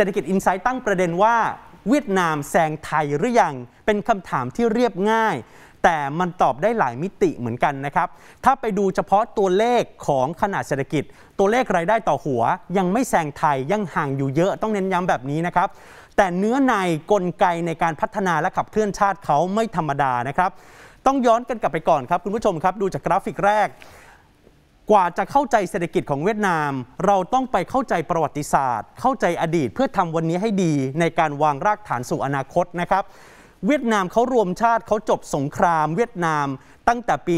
เศรษฐกิจอินไซต์ตั้งประเด็นว่า เวียดนามแซงไทยหรือยังเป็นคำถามที่เรียบง่าย แต่มันตอบได้หลายมิติเหมือนกันนะครับ ถ้าไปดูเฉพาะตัวเลขของขนาดเศรษฐกิจ ตัวเลขรายได้ต่อหัว ยังไม่แซงไทยยังห่างอยู่เยอะต้องเน้นย้ำแบบนี้นะครับ แต่เนื้อในกลไกในการพัฒนาและขับเคลื่อนชาติเขาไม่ธรรมดานะครับต้องย้อนกันกลับไปก่อนครับคุณผู้ชมครับดูจากกราฟิกแรกกว่าจะเข้าใจเศรษฐกิจของเวียดนาม เราต้องไปเข้าใจประวัติศาสตร์ เข้าใจอดีตเพื่อทำวันนี้ให้ดีในการวางรากฐานสู่อนาคตนะครับ เวียดนามเขารวมชาติเขาจบสงครามเวียดนามตั้งแต่ปี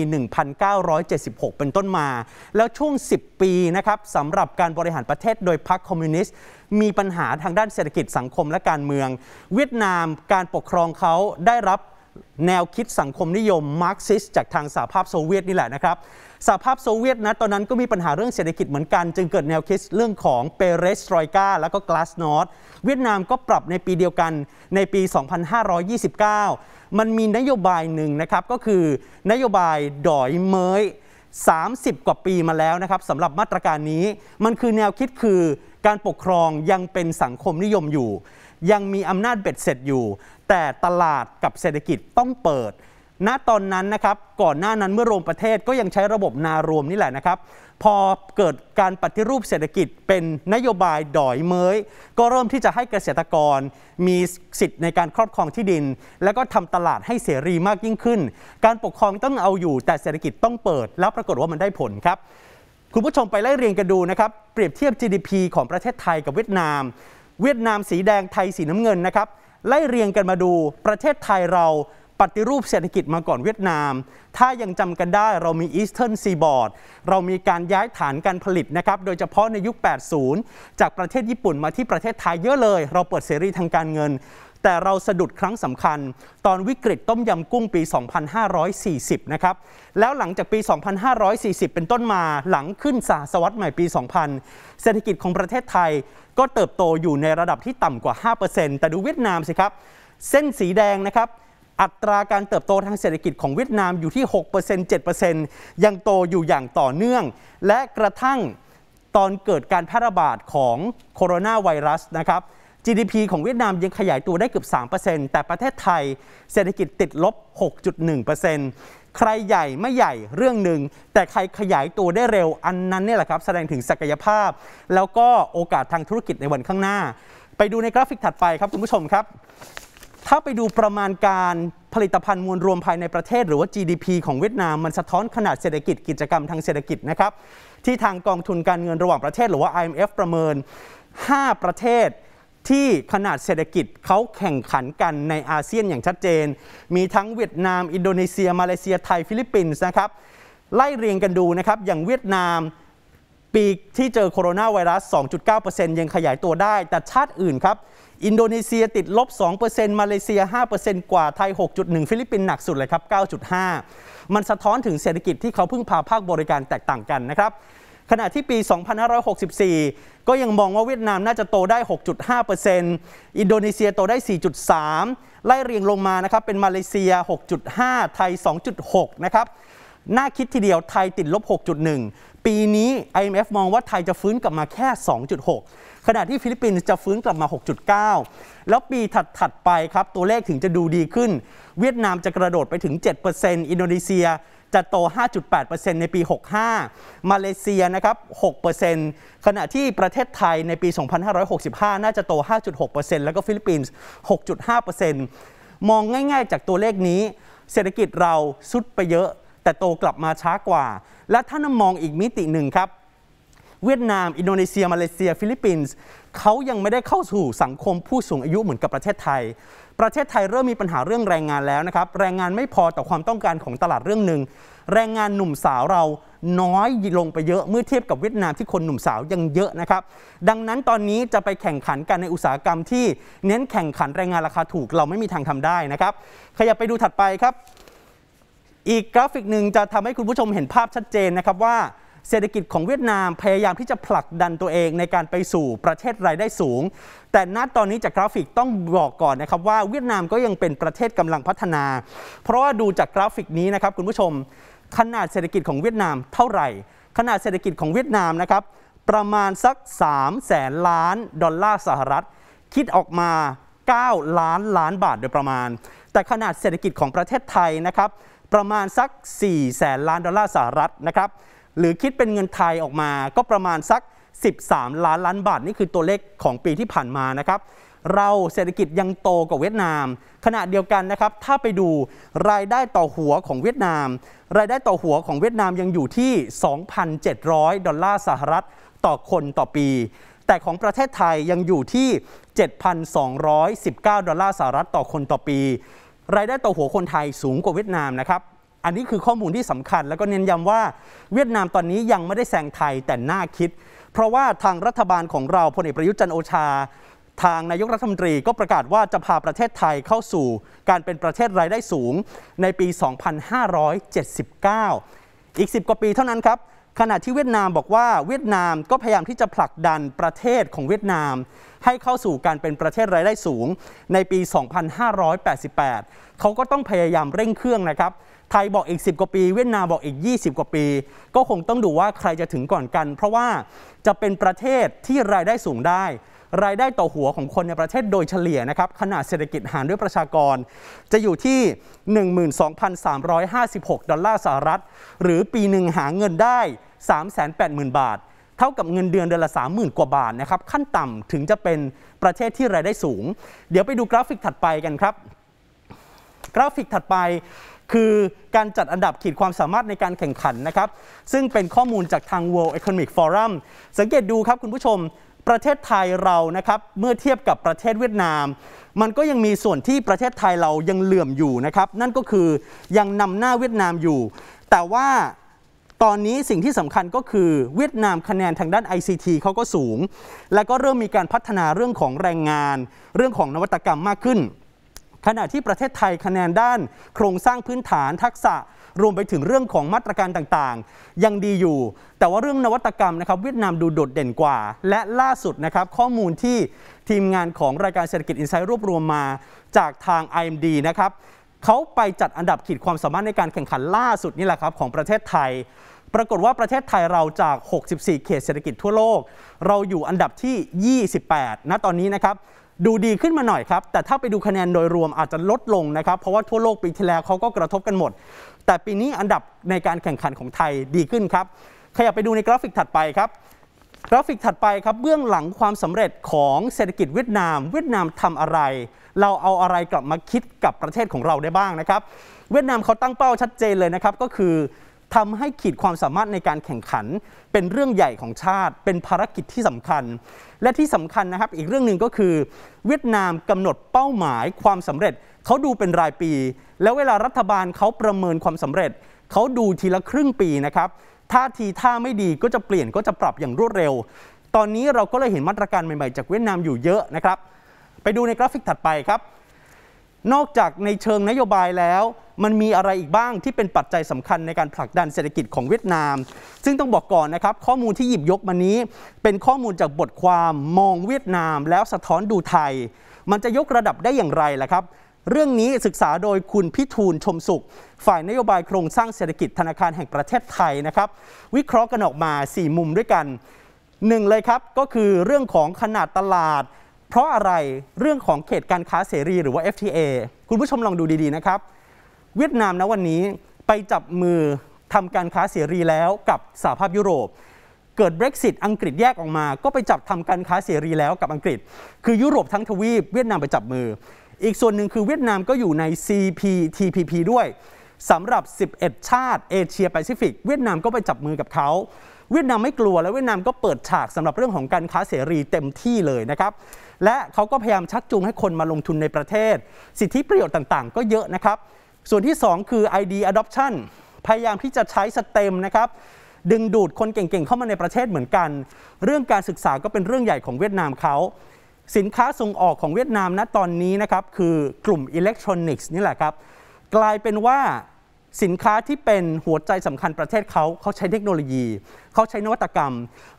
1976 เป็นต้นมา แล้วช่วง 10 ปีนะครับสำหรับการบริหารประเทศโดยพรรคคอมมิวนิสต์ มีปัญหาทางด้านเศรษฐกิจสังคมและการเมือง เวียดนามการปกครองเขาได้รับแนวคิดสังคมนิยมมาร์กซิสจากทางสหภาพโซเวียตนี่แหละนะครับสหภาพโซเวียตนะตอนนั้นก็มีปัญหาเรื่องเศรษฐกิจเหมือนกัน จึงเกิดแนวคิดเรื่องของเปเรสตรอยกาแล้วก็กลาสนอตเวียดนามก็ปรับในปีเดียวกันในปี 2529 มันมีนโยบายหนึ่งนะครับ ก็คือนโยบายดอยเมย30 กว่าปีมาแล้วนะครับสำหรับมาตรการนี้มันคือแนวคิดคือการปกครองยังเป็นสังคมนิยมอยู่ ยังมีอำนาจเบ็ดเสร็จอยู่ แต่ตลาดกับเศรษฐกิจต้องเปิด ณตอนนั้นนะครับก่อนหน้านั้นเมื่อรวมประเทศก็ยังใช้ระบบนารวมนี่แหละนะครับ พอเกิดการปฏิรูปเศรษฐกิจเป็นนโยบายดอยเมยก็เริ่มที่จะให้เกษตรกรมีสิทธิ์ในการครอบครองที่ดิน และก็ทำตลาดให้เสรีมากยิ่งขึ้น การปกครองต้องเอาอยู่ แต่เศรษฐกิจต้องเปิด แล้วปรากฏว่ามันได้ผลครับคุณผู้ชมไปไล่เรียงกันดูนะครับเปรียบเทียบ GDP ของประเทศไทยกับเวียดนาม เวียดนามสีแดงไทยสีน้ำเงินนะครับไล่เรียงกันมาดูประเทศไทยเราปฏิรูปเศรษฐกิจมาก่อนเวียดนาม ถ้ายังจำกันได้เรามีอีสเทิร์นซีบอร์ดเรามีการย้ายฐานการผลิตนะครับโดยเฉพาะในยุค 80 จากประเทศญี่ปุ่นมาที่ประเทศไทยเยอะเลย เราเปิดเสรีทางการเงินแต่เราสะดุดครั้งสำคัญตอนวิกฤตต้มยำกุ้งปี 2540 นะครับแล้วหลังจากปี 2540 เป็นต้นมาหลังขึ้นสาสวัสดใหม่ปี 2000 เศรษฐกิจของประเทศไทยก็เติบโตอยู่ในระดับที่ต่ำกว่า 5%แต่ดูเวียดนามสิครับ เส้นสีแดงนะครับ อัตราการเติบโตทางเศรษฐกิจของเวียดนามอยู่ที่ 6% 7%ยังโตอยู่อย่างต่อเนื่อง และกระทั่งตอนเกิดการแพร่ระบาดของโคโรนาไวรัสนะครับ GDP ของเวียดนามยังขยายตัวได้เกือบ3%แต่ประเทศไทยเศรษฐกิจติดลบ 6.1%ใครใหญ่ไม่ใหญ่เรื่องหนึ่ง แต่ใครขยายตัวได้เร็วอันนั้นเนี่ยแหละครับแสดงถึงศักยภาพ แล้วก็โอกาสทางธุรกิจในวันข้างหน้า ไปดูในกราฟิกถัดไปครับคุณผู้ชมครับ ถ้าไปดูประมาณการผลิตภัณฑ์มวลรวมภายในประเทศ หรือว่า GDP ของเวียดนามมันสะท้อนขนาดเศรษฐกิจกิจกรรมทางเศรษฐกิจนะครับที่ทางกองทุนการเงินระหว่างประเทศ หรือว่า IMF ประเมิน 5 ประเทศที่ขนาดเศรษฐกิจเขาแข่งขันกันในอาเซียนอย่างชัดเจน มีทั้งเวียดนาม อินโดนีเซีย มาเลเซีย ไทย ฟิลิปปินส์ นะครับ ไล่เรียงกันดูนะครับอย่างเวียดนามปีที่เจอโคโรนาไวรัส2.9%ยังขยายตัวได้ แต่ชาติอื่นครับ อินโดนีเซียติดลบ2%มาเลเซีย5%กว่า ไทย 6.1 ฟิลิปปินส์หนักสุดเลยครับ 9.5 มันสะท้อนถึงเศรษฐกิจที่เขาพึ่งพาภาคบริการแตกต่างกันนะครับขณะที่ปี 2564 ก็ยังมองว่าเวียดนามน่าจะโตได้ 6.5%อินโดนีเซียโตได้ 4.3 ไล่เรียงลงมานะครับ เป็นมาเลเซีย 6.5 ไทย 2.6 นะครับ น่าคิดทีเดียวไทยติดลบ 6.1ปีนี้ IMF มองว่าไทยจะฟื้นกลับมาแค่ 2.6 ขณะที่ฟิลิปปินส์จะฟื้นกลับมา 6.9 แล้วปีถัดๆไปครับ ตัวเลขถึงจะดูดีขึ้น เวียดนามจะกระโดดไปถึง 7%อินโดนีเซียจะโต 5.8%ในปี 65 มาเลเซียนะครับ 6%ขณะที่ประเทศไทยในปี 2565 น่าจะโต 5.6%แล้วก็ฟิลิปปินส์ 6.5%มองง่ายๆจากตัวเลขนี้ เศรษฐกิจเราสุดไปเยอะแต่โตกลับมาช้ากว่า และถ้านมองอีกมิติหนึ่งครับ เวียดนาม อินโดนีเซีย มาเลเซีย ฟิลิปปินส์เขายังไม่ได้เข้าสู่สังคมผู้สูงอายุเหมือนกับประเทศไทย ประเทศไทยเริ่มมีปัญหาเรื่องแรงงานแล้วนะครับแรงงานไม่พอต่อความต้องการของตลาดเรื่องหนึ่งแรงงานหนุ่มสาวเราน้อยลงไปเยอะเมื่อเทียบกับเวียดนามที่คนหนุ่มสาวยังเยอะนะครับ ดังนั้นตอนนี้จะไปแข่งขันกันในอุตสาหกรรมที่เน้นแข่งขันแรงงานราคาถูกเราไม่มีทางทำได้นะครับ ขยับไปดูถัดไปครับอีกกราฟิกหนึ่งจะทำให้คุณผู้ชมเห็นภาพชัดเจนนะครับว่าเศรษฐกิจของเวียดนามพยายามที่จะผลักดันตัวเองในการไปสู่ประเทศรายได้สูง แต่ณตอนนี้จากกราฟิกต้องบอกก่อนนะครับ ว่าเวียดนามก็ยังเป็นประเทศกำลังพัฒนา เพราะว่าดูจากกราฟิกนี้นะครับ คุณผู้ชมขนาดเศรษฐกิจของเวียดนามเท่าไหร่ ขนาดเศรษฐกิจของเวียดนามนะครับ ประมาณสัก3 0 0แสนล้านดอลลาร์สหรัฐ คิดออกมา 9 ล้านล้านบาทโดยประมาณ แต่ขนาดเศรษฐกิจของประเทศไทยนะครับประมาณสัก4แสนล้านดอลลาร์สหรัฐนะครับ หรือคิดเป็นเงินไทยออกมาก็ประมาณสัก 13 ล้านล้านบาทนี่คือตัวเลขของปีที่ผ่านมานะครับ เราเศรษฐกิจยังโตกว่าเวียดนาม ขณะเดียวกันนะครับถ้าไปดูรายได้ต่อหัวของเวียดนาม รายได้ต่อหัวของเวียดนามยังอยู่ที่ 2,700 ดอลลาร์สหรัฐต่อคนต่อปี แต่ของประเทศไทยยังอยู่ที่ 7,219 ดอลลาร์สหรัฐต่อคนต่อปีรายได้ต่อหัวคนไทยสูงกว่าเวียดนามนะครับ อันนี้คือข้อมูลที่สำคัญแล้วก็เน้นย้าว่า เวียดนามตอนนี้ยังไม่ได้แซงไทยแต่น่าคิด เพราะว่าทางรัฐบาลของเราพลเอกประยุทธ์จันโอชา ทางนายกรัฐมนตรีก็ประกาศว่าจะพาประเทศไทยเข้าสู่การเป็นประเทศรายได้สูงในปี 2579 อีก 10 กว่าปีเท่านั้นครับขณะที่เวียดนามบอกว่าเวียดนามก็พยายามที่จะผลักดันประเทศของเวียดนาม ให้เข้าสู่การเป็นประเทศรายได้สูง ในปี 2588 เขาก็ต้องพยายามเร่งเครื่องนะครับ ไทยบอกอีก 10กว่าปี เวียดนามบอกอีก 20 กว่าปี ก็คงต้องดูว่าใครจะถึงก่อนกัน เพราะว่าจะเป็นประเทศที่รายได้สูงได้รายได้ต่อหัวของคนในประเทศโดยเฉลี่ยนะครับขนาดเศรษฐกิจหารด้วยประชากร จะอยู่ที่ 12,356 ดอลลาร์สหรัฐ หรือปีหนึ่งหาเงินได้ 380,000 บาท เท่ากับเงินเดือนเดือนละ 30,000 กว่าบาทนะครับขั้นต่ำถึงจะเป็นประเทศที่รายได้สูง เดี๋ยวไปดูกราฟิกถัดไปกันครับ กราฟิกถัดไปคือการจัดอันดับขีดความสามารถในการแข่งขันนะครับ ซึ่งเป็นข้อมูลจากทาง World Economic Forum สังเกตดูครับคุณผู้ชมประเทศไทยเรานะครับเมื่อเทียบกับประเทศเวียดนาม มันก็ยังมีส่วนที่ประเทศไทยเรายังเหลื่อมอยู่นะครับนั่นก็คือยังนำหน้าเวียดนามอยู่ แต่ว่าตอนนี้สิ่งที่สำคัญก็คือเวียดนามคะแนนทางด้าน ICT เขาก็สูง และก็เริ่มมีการพัฒนาเรื่องของแรงงานเรื่องของนวัตกรรมมากขึ้น ขณะที่ประเทศไทยคะแนนด้าน โครงสร้างพื้นฐานทักษะรวมไปถึงเรื่องของมาตรการต่างๆ ยังดีอยู่ แต่ว่าเรื่องนวัตกรรมนะครับเวียดนามดูโดดเด่นกว่า และล่าสุดนะครับ ข้อมูลที่ทีมงานของรายการเศรษฐกิจอินไซด์รวบรวมมาจากทาง IMD นะครับเขาไปจัดอันดับขีดความสามารถในการแข่งขันล่าสุดนี่แหละครับ ของประเทศไทย ปรากฏว่าประเทศไทยเราจาก 64เขตเศรษฐกิจทั่วโลกเราอยู่อันดับที่ 28 ณตอนนี้นะครับดูดีขึ้นมาหน่อยครับแต่ถ้าไปดูคะแนนโดยรวมอาจจะลดลงนะครับเพราะว่าทั่วโลกปีที่แล้วเขาก็กระทบกันหมด แต่ปีนี้อันดับในการแข่งขันของไทยดีขึ้นครับ ขยับไปดูในกราฟิกถัดไปครับกราฟิกถัดไปครับเบื้องหลังความสำเร็จของเศรษฐกิจเวียดนาม เวียดนามทำอะไร เราเอาอะไรกลับมาคิดกับประเทศของเราได้บ้างนะครับ เวียดนามเขาตั้งเป้าชัดเจนเลยนะครับก็คือทำให้ขีดความสามารถในการแข่งขันเป็นเรื่องใหญ่ของชาติ เป็นภารกิจที่สำคัญ และที่สำคัญนะครับ อีกเรื่องหนึ่งก็คือ เวียดนามกำหนดเป้าหมายความสำเร็จเขาดูเป็นรายปี แล้วเวลารัฐบาลเขาประเมินความสำเร็จเขาดูทีละครึ่งปีนะครับท่าทีท่าไม่ดีก็จะเปลี่ยนก็จะปรับอย่างรวดเร็ว ตอนนี้เราก็เลยเห็นมาตรการใหม่ๆ จากเวียดนามอยู่เยอะนะครับ ไปดูในกราฟิกถัดไปครับนอกจากในเชิงนโยบายแล้ว มันมีอะไรอีกบ้างที่เป็นปัจจัยสำคัญในการผลักดันเศรษฐกิจของเวียดนาม ซึ่งต้องบอกก่อนนะครับ ข้อมูลที่หยิบยกมานี้ เป็นข้อมูลจากบทความมองเวียดนามแล้วสะท้อนดูไทย มันจะยกระดับได้อย่างไรล่ะครับ เรื่องนี้ศึกษาโดยคุณพิทูลชมสุข ฝ่ายนโยบายโครงสร้างเศรษฐกิจธนาคารแห่งประเทศไทยนะครับ วิเคราะห์กันออกมา 4 มุมด้วยกัน 1 เลยครับก็คือเรื่องของขนาดตลาดเพราะอะไรเรื่องของเขตการค้าเสรีหรือว่า FTA คุณผู้ชมลองดูดีๆนะครับเวียดนามนะวันนี้ไปจับมือทำการค้าเสรีแล้วกับสหภาพยุโรป เกิด Brexit อังกฤษแยกออกมา ก็ไปจับทำการค้าเสรีแล้วกับอังกฤษคือยุโรปทั้งทวีปเวียดนามไปจับมือ อีกส่วนหนึ่งคือเวียดนามก็อยู่ใน CPTPP ด้วยสำหรับ 11 ชาติเอเชียแปซิฟิกเวียดนามก็ไปจับมือกับเขาเวียดนามไม่กลัวและเวียดนามก็เปิดฉากสำหรับเรื่องของการค้าเสรีเต็มที่เลยนะครับ และเขาก็พยายามชักจูงให้คนมาลงทุนในประเทศ สิทธิประโยชน์ต่างๆ ก็เยอะนะครับ ส่วนที่ 2 คือ ID adoption พยายามที่จะใช้สเต็มนะครับ ดึงดูดคนเก่งๆ เข้ามาในประเทศเหมือนกัน เรื่องการศึกษาก็เป็นเรื่องใหญ่ของเวียดนามเขาสินค้าส่งออกของเวียดนามณตอนนี้นะครับคือกลุ่มอิเล็กทรอนิกส์นี่แหละครับ กลายเป็นว่าสินค้าที่เป็นหัวใจสำคัญประเทศเขาเขาใช้เทคโนโลยี เขาใช้นวัตกรรม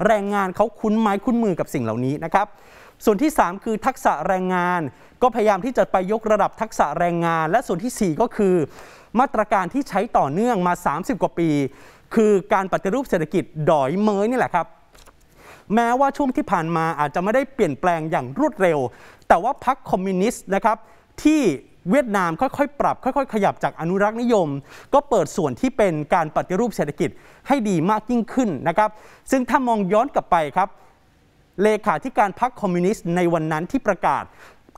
แรงงานเขาคุ้นไม้คุ้นมือกับสิ่งเหล่านี้นะครับ ส่วนที่ 3 คือทักษะแรงงาน ก็พยายามที่จะไปยกระดับทักษะแรงงาน และส่วนที่ 4 ก็คือ มาตรการที่ใช้ต่อเนื่องมา 30 กว่าปี คือการปฏิรูปเศรษฐกิจดอยเมยนี่แหละครับ แม้ว่าช่วงที่ผ่านมาอาจจะไม่ได้เปลี่ยนแปลงอย่างรวดเร็ว แต่ว่าพรรคคอมมิวนิสต์นะครับ ที่เวียดนามค่อยๆ ปรับ ค่อยๆขยับจากอนุรักษ์นิยม ก็เปิดส่วนที่เป็นการปฏิรูปเศรษฐกิจให้ดีมากยิ่งขึ้นนะครับซึ่งถ้ามองย้อนกลับไปครับ เลขาธิการพรรคคอมมิวนิสต์ในวันนั้นที่ประกาศ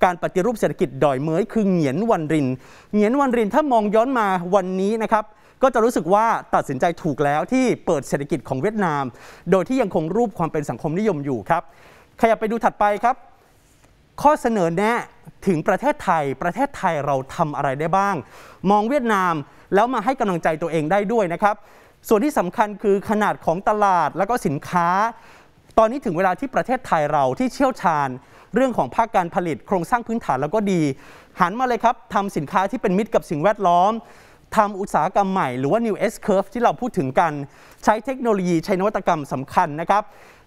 การปฏิรูปเศรษฐกิจ ดอยเมยคือ เหงียนวันริน เหงียนวันรินถ้ามองย้อนมาวันนี้นะครับ ก็จะรู้สึกว่าตัดสินใจถูกแล้วที่เปิดเศรษฐกิจของเวียดนาม โดยที่ยังคงรูปความเป็นสังคมนิยมอยู่ครับ ขยับไปดูถัดไปครับ ข้อเสนอแนะถึงประเทศไทย ประเทศไทยเราทำอะไรได้บ้าง มองเวียดนามแล้วมาให้กำลังใจตัวเองได้ด้วยนะครับ ส่วนที่สำคัญคือขนาดของตลาดแล้วก็สินค้า ตอนนี้ถึงเวลาที่ประเทศไทยเราที่เชี่ยวชาญ เรื่องของภาคการผลิตโครงสร้างพื้นฐานแล้วก็ดีหันมาเลยครับทำสินค้าที่เป็นมิตรกับสิ่งแวดล้อมทำอุตสาหกรรมใหม่หรือว่า new S curve ที่เราพูดถึงกัน ใช้เทคโนโลยีใช้นวัตกรรมสำคัญนะครับ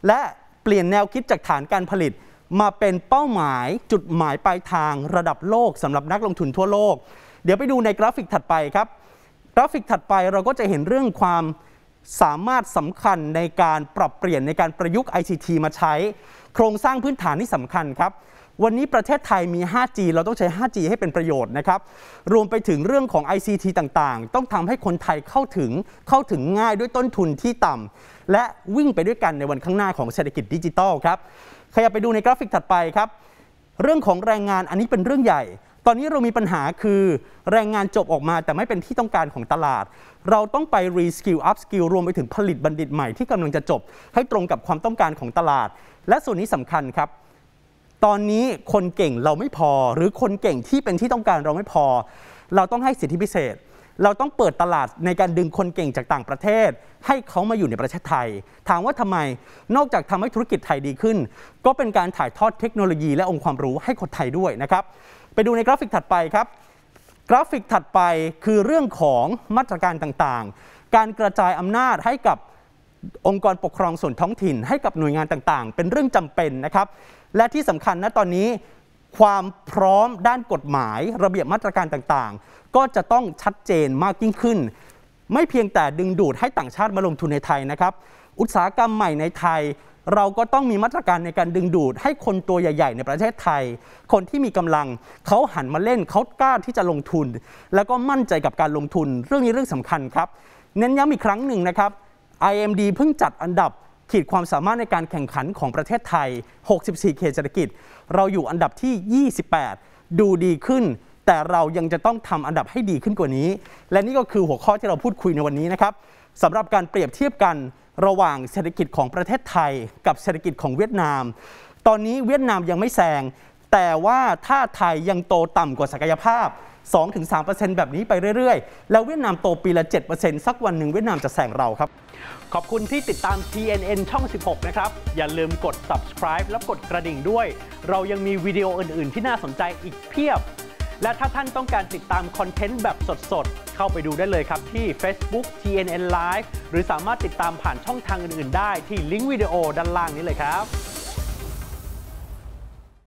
และเปลี่ยนแนวคิดจากฐานการผลิตมาเป็นเป้าหมาย จุดหมายปลายทางระดับโลกสำหรับนักลงทุนทั่วโลก เดี๋ยวไปดูในกราฟิกถัดไปครับ กราฟิกถัดไปเราก็จะเห็นเรื่องความสามารถสำคัญในการปรับเปลี่ยนในการประยุกต์ ICT มาใช้ โครงสร้างพื้นฐานที่สำคัญครับวันนี้ประเทศไทยมี 5G เราต้องใช้ 5G ให้เป็นประโยชน์นะครับ รวมไปถึงเรื่องของ ICT ต่างๆ ต้องทำให้คนไทยเข้าถึง เข้าถึงง่ายด้วยต้นทุนที่ต่ำและวิ่งไปด้วยกันในวันข้างหน้าของเศรษฐกิจดิจิทัลครับขยับไปดูในกราฟิกถัดไปครับ เรื่องของแรงงานอันนี้เป็นเรื่องใหญ่ ตอนนี้เรามีปัญหาคือ แรงงานจบออกมา แต่ไม่เป็นที่ต้องการของตลาด เราต้องไปรีสกิลอัพสกิลรวมไปถึงผลิตบัณฑิตใหม่ที่กำลังจะจบ ให้ตรงกับความต้องการของตลาด และส่วนนี้สำคัญครับตอนนี้คนเก่งเราไม่พอหรือคนเก่งที่เป็นที่ต้องการเราไม่พอ เราต้องให้สิทธิพิเศษ เราต้องเปิดตลาดในการดึงคนเก่งจากต่างประเทศ ให้เขามาอยู่ในประเทศไทย ถามว่าทำไมนอกจากทำให้ธุรกิจไทยดีขึ้น ก็เป็นการถ่ายทอดเทคโนโลยีและองค์ความรู้ให้คนไทยด้วยนะครับ ไปดูในกราฟิกถัดไปครับ กราฟิกถัดไปคือเรื่องของมาตรการต่างๆ การกระจายอำนาจให้กับองค์กรปกครองส่วนท้องถิ่น ให้กับหน่วยงานต่างๆ เป็นเรื่องจำเป็นนะครับและที่สำคัญนะตอนนี้ความพร้อมด้านกฎหมาย ระเบียบมาตรการต่างๆ ก็จะต้องชัดเจนมากยิ่งขึ้น ไม่เพียงแต่ดึงดูดให้ต่างชาติมาลงทุนในไทยนะครับอุตสาหกรรมใหม่ในไทยเราก็ต้องมีมาตรการในการดึงดูดให้คนตัวใหญ่ๆ ในประเทศไทย คนที่มีกำลังเขาหันมาเล่นเขากล้าที่จะลงทุน แล้วก็มั่นใจกับการลงทุนเรื่องนี้เรื่องสำคัญครับเน้นย้ำอีกครั้งหนึ่งนะครับ IMD เพิ่งจัดอันดับขีดความสามารถในการแข่งขันของประเทศไทย 64เขตเศรษฐกิจ เราอยู่อันดับที่ 28 ดูดีขึ้น แต่เรายังจะต้องทำอันดับให้ดีขึ้นกว่านี้ และนี่ก็คือหัวข้อที่เราพูดคุยในวันนี้นะครับสำหรับการเปรียบเทียบกันระหว่างเศรษฐกิจของประเทศไทยกับเศรษฐกิจของเวียดนาม ตอนนี้เวียดนามยังไม่แซง แต่ว่าถ้าไทยยังโตต่ำกว่าศักยภาพ2-3%แบบนี้ไปเรื่อย ๆ แล้วเวียดนามโตปีละ 7%สักวันหนึ่งเวียดนามจะแซงเราครับ ขอบคุณที่ติดตาม TNN ช่อง 16 นะครับ อย่าลืมกด subscribe แล้วกดกระดิ่งด้วย เรายังมีวิดีโออื่น ๆ ที่น่าสนใจอีกเพียบ และถ้าท่านต้องการติดตามคอนเทนต์แบบสด ๆ เข้าไปดูได้เลยครับที่ Facebook TNN Live หรือสามารถติดตามผ่านช่องทางอื่น ๆ ได้ที่ลิงก์วิดีโอด้านล่างนี้เลยครับ